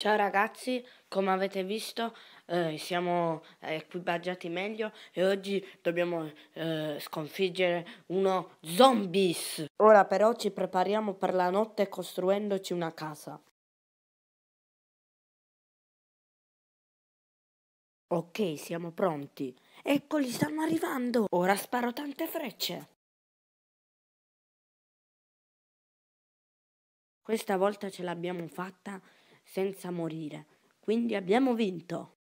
Ciao ragazzi, come avete visto eh, siamo equipaggiati meglio e oggi dobbiamo eh, sconfiggere uno zombies. Ora però ci prepariamo per la notte costruendoci una casa. Ok, siamo pronti. Eccoli, stanno arrivando. Ora sparo tante frecce. Questa volta ce l'abbiamo fatta senza morire. Quindi abbiamo vinto.